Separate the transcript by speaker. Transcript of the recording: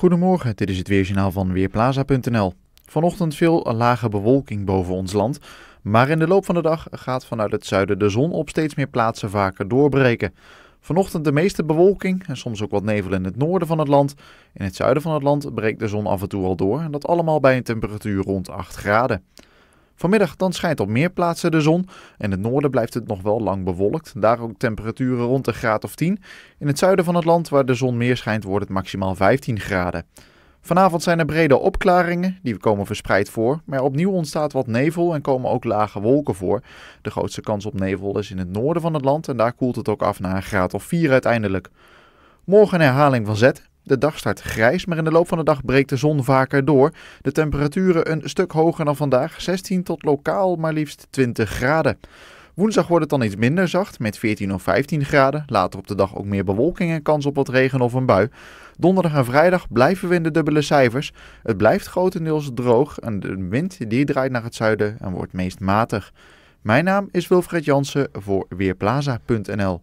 Speaker 1: Goedemorgen, dit is het weerjournaal van Weerplaza.nl. Vanochtend veel lage bewolking boven ons land, maar in de loop van de dag gaat vanuit het zuiden de zon op steeds meer plaatsen vaker doorbreken. Vanochtend de meeste bewolking en soms ook wat nevel in het noorden van het land. In het zuiden van het land breekt de zon af en toe al door en dat allemaal bij een temperatuur rond 8 graden. Vanmiddag dan schijnt op meer plaatsen de zon. In het noorden blijft het nog wel lang bewolkt. Daar ook temperaturen rond een graad of 10. In het zuiden van het land, waar de zon meer schijnt, wordt het maximaal 15 graden. Vanavond zijn er brede opklaringen, die komen verspreid voor, maar opnieuw ontstaat wat nevel en komen ook lage wolken voor. De grootste kans op nevel is in het noorden van het land en daar koelt het ook af naar een graad of 4 uiteindelijk. Morgen een herhaling van zet, de dag start grijs, maar in de loop van de dag breekt de zon vaker door. De temperaturen een stuk hoger dan vandaag, 16 tot lokaal maar liefst 20 graden. Woensdag wordt het dan iets minder zacht, met 14 of 15 graden. Later op de dag ook meer bewolking en kans op wat regen of een bui. Donderdag en vrijdag blijven we in de dubbele cijfers. Het blijft grotendeels droog en de wind die draait naar het zuiden en wordt meest matig. Mijn naam is Wilfred Jansen voor Weerplaza.nl